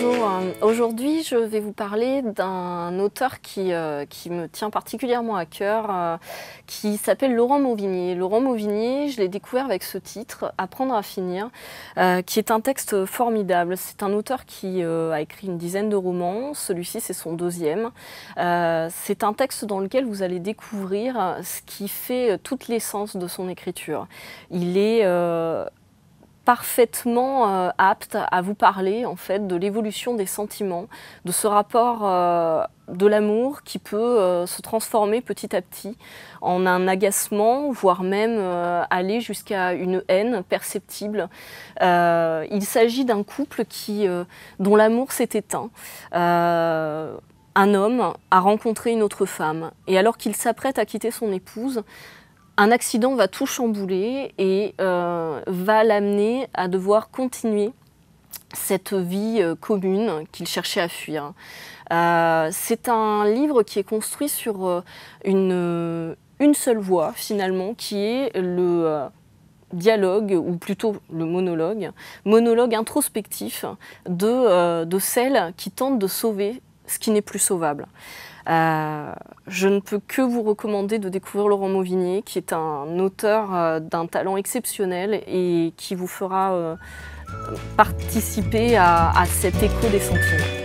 Bonjour, euh, aujourd'hui je vais vous parler d'un auteur qui, euh, me tient particulièrement à cœur, euh, qui s'appelle Laurent Mauvignier. Laurent Mauvignier, je l'ai découvert avec ce titre, Apprendre à finir, qui est un texte formidable. C'est un auteur qui a écrit une dizaine de romans, celui-ci c'est son deuxième. c'est un texte dans lequel vous allez découvrir ce qui fait toute l'essence de son écriture. Il est parfaitement euh, apte à vous parler en fait de l'évolution des sentiments, de ce rapport euh, de l'amour qui peut euh, se transformer petit à petit en un agacement, voire même aller jusqu'à une haine perceptible. il s'agit d'un couple qui, dont l'amour s'est éteint un homme a rencontré une autre femme. Et alors qu'il s'apprête à quitter son épouse, un accident va tout chambouler et euh, va l'amener à devoir continuer cette vie euh, commune qu'il cherchait à fuir. Euh, c'est un livre qui est construit sur une, seule voie finalement, qui est le dialogue, ou plutôt le monologue, monologue introspectif de, celles de celle qui tente de sauver ce qui n'est plus sauvable. Euh, je ne peux que vous recommander de découvrir Laurent Mauvigné, qui est un auteur euh, d'un talent exceptionnel et qui vous fera euh, participer à, à cet écho des sentiments.